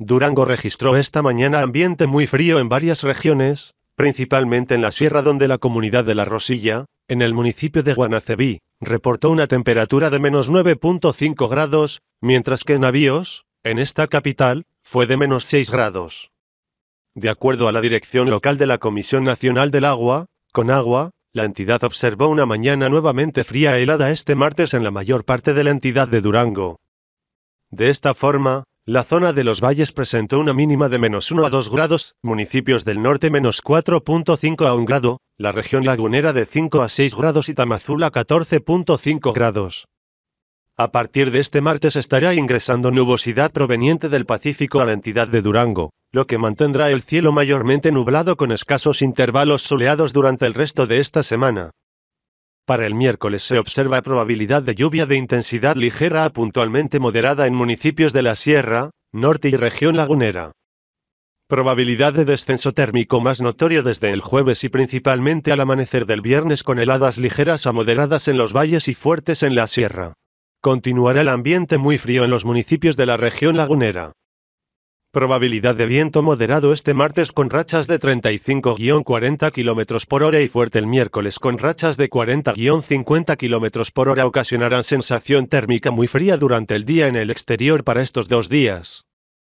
Durango registró esta mañana ambiente muy frío en varias regiones, principalmente en la sierra donde la comunidad de La Rosilla, en el municipio de Guanacebí, reportó una temperatura de menos 9.5 grados, mientras que en Navíos, en esta capital, fue de menos 6 grados. De acuerdo a la dirección local de la Comisión Nacional del Agua, con agua, la entidad observó una mañana nuevamente fría e helada este martes en la mayor parte de la entidad de Durango. De esta forma, la zona de los valles presentó una mínima de menos 1 a 2 grados, municipios del norte menos 4.5 a 1 grado, la región lagunera de 5 a 6 grados y Tamazula 14.5 grados. A partir de este martes estará ingresando nubosidad proveniente del Pacífico a la entidad de Durango, lo que mantendrá el cielo mayormente nublado con escasos intervalos soleados durante el resto de esta semana. Para el miércoles se observa probabilidad de lluvia de intensidad ligera a puntualmente moderada en municipios de la Sierra, Norte y región lagunera. Probabilidad de descenso térmico más notorio desde el jueves y principalmente al amanecer del viernes con heladas ligeras a moderadas en los valles y fuertes en la sierra. Continuará el ambiente muy frío en los municipios de la región lagunera. Probabilidad de viento moderado este martes con rachas de 35-40 km por hora y fuerte el miércoles con rachas de 40-50 km por hora ocasionarán sensación térmica muy fría durante el día en el exterior para estos dos días.